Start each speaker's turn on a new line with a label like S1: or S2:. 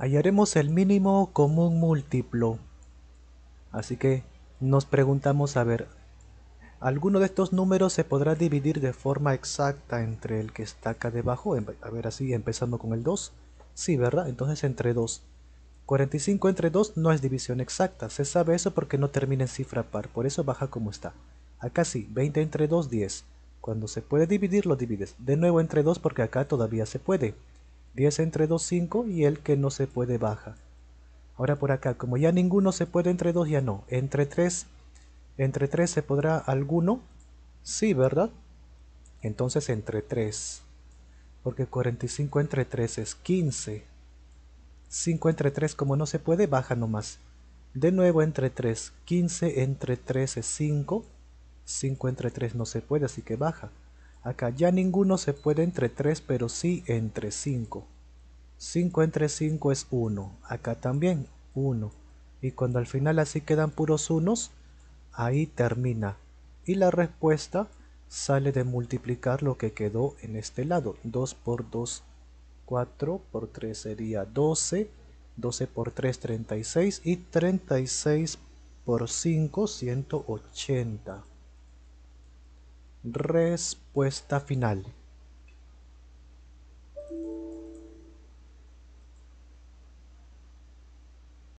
S1: hallaremos el mínimo común múltiplo. Así que nos preguntamos a ver, ¿alguno de estos números se podrá dividir de forma exacta entre el que está acá debajo? Em, a ver así, empezando con el 2. Sí, ¿verdad? Entonces entre 2. 45 entre 2 no es división exacta, se sabe eso porque no termina en cifra par, por eso baja como está. Acá sí, 20 entre 2, 10. Cuando se puede dividir, lo divides. De nuevo entre 2 porque acá todavía se puede. 10 entre 2, 5 y el que no se puede baja. Ahora por acá, como ya ninguno se puede entre 2, ya no. Entre 3, entre 3 se podrá alguno. Sí, ¿verdad? Entonces entre 3. Porque 45 entre 3 es 15. 5 entre 3 como no se puede, baja nomás. De nuevo entre 3. 15 entre 3 es 5. 5 entre 3 no se puede, así que baja. Acá ya ninguno se puede entre 3, pero sí entre 5. 5 entre 5 es 1, acá también 1. Y cuando al final así quedan puros unos, ahí termina. Y la respuesta sale de multiplicar lo que quedó en este lado. 2 por 2, 4 por 3 sería 12, 12 por 3, 36 y 36 por 5, 180. Respuesta final.